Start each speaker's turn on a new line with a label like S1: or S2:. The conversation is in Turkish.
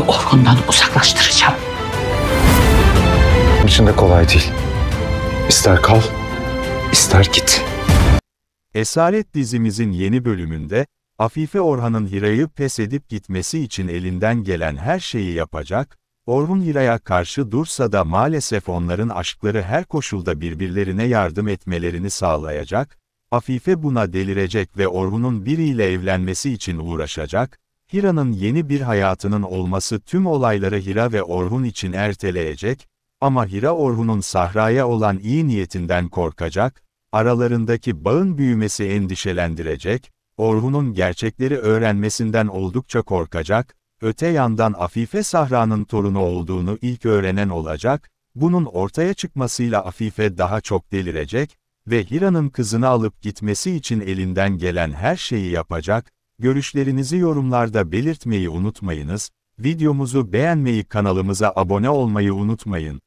S1: onları Orkun'dan uzaklaştıracağım. Benim için de kolay değil.
S2: İster kal, ister git.
S3: Esaret dizimizin yeni bölümünde, Afife Orhan'ın Hira'yı pes edip gitmesi için elinden gelen her şeyi yapacak, Orhun Hira'ya karşı dursa da maalesef onların aşkları her koşulda birbirlerine yardım etmelerini sağlayacak, Afife buna delirecek ve Orhun'un biriyle evlenmesi için uğraşacak, Hira'nın yeni bir hayatının olması tüm olayları Hira ve Orhun için erteleyecek, ama Hira Orhun'un Sahra'ya olan iyi niyetinden korkacak, aralarındaki bağın büyümesi endişelendirecek, Orhun'un gerçekleri öğrenmesinden oldukça korkacak, öte yandan Afife Sahra'nın torunu olduğunu ilk öğrenen olacak, bunun ortaya çıkmasıyla Afife daha çok delirecek ve Hira'nın kızını alıp gitmesi için elinden gelen her şeyi yapacak, Görüşlerinizi yorumlarda belirtmeyi unutmayınız, videomuzu beğenmeyi kanalımıza abone olmayı unutmayın.